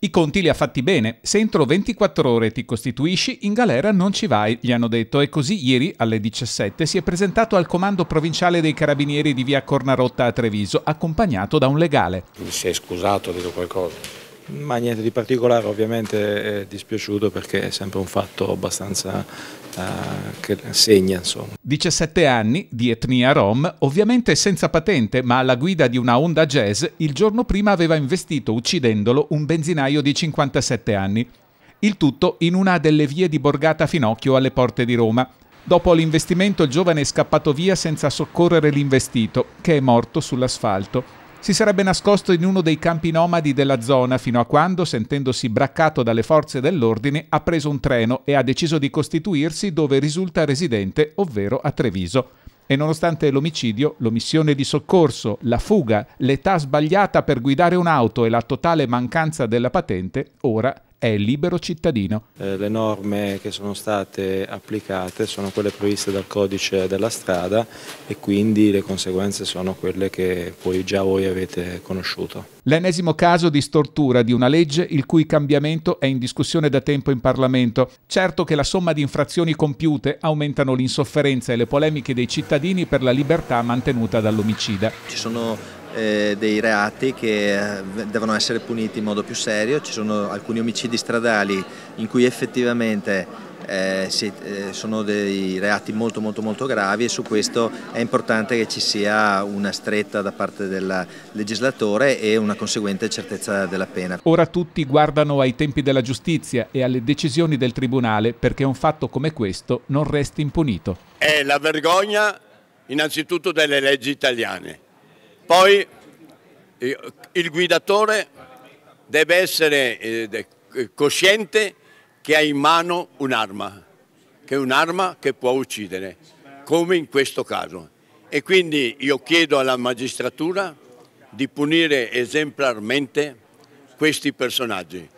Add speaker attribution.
Speaker 1: I conti li ha fatti bene, se entro 24 ore ti costituisci in galera non ci vai, gli hanno detto, e così ieri alle 17 si è presentato al comando provinciale dei carabinieri di via Cornarotta a Treviso, accompagnato da un legale.
Speaker 2: Mi si è scusato, ha detto qualcosa. Ma niente di particolare, ovviamente è dispiaciuto perché è sempre un fatto abbastanza uh, che segna. Insomma.
Speaker 1: 17 anni, di etnia rom, ovviamente senza patente, ma alla guida di una Honda Jazz, il giorno prima aveva investito, uccidendolo, un benzinaio di 57 anni. Il tutto in una delle vie di Borgata Finocchio alle porte di Roma. Dopo l'investimento il giovane è scappato via senza soccorrere l'investito, che è morto sull'asfalto. Si sarebbe nascosto in uno dei campi nomadi della zona fino a quando, sentendosi braccato dalle forze dell'ordine, ha preso un treno e ha deciso di costituirsi dove risulta residente, ovvero a Treviso. E nonostante l'omicidio, l'omissione di soccorso, la fuga, l'età sbagliata per guidare un'auto e la totale mancanza della patente, ora è libero cittadino.
Speaker 2: Eh, le norme che sono state applicate sono quelle previste dal codice della strada e quindi le conseguenze sono quelle che poi già voi avete conosciuto.
Speaker 1: L'ennesimo caso di stortura di una legge il cui cambiamento è in discussione da tempo in Parlamento. Certo che la somma di infrazioni compiute aumentano l'insofferenza e le polemiche dei cittadini per la libertà mantenuta dall'omicida.
Speaker 3: Ci sono eh, dei reati che eh, devono essere puniti in modo più serio, ci sono alcuni omicidi stradali in cui effettivamente eh, si, eh, sono dei reati molto molto molto gravi e su questo è importante che ci sia una stretta da parte del legislatore e una conseguente certezza della pena. Ora
Speaker 1: tutti guardano ai tempi della giustizia e alle decisioni del Tribunale perché un fatto come questo non resti impunito.
Speaker 4: È la vergogna innanzitutto delle leggi italiane poi eh, il guidatore deve essere eh, eh, cosciente che ha in mano un'arma, che è un'arma che può uccidere, come in questo caso. E quindi io chiedo alla magistratura di punire esemplarmente questi personaggi.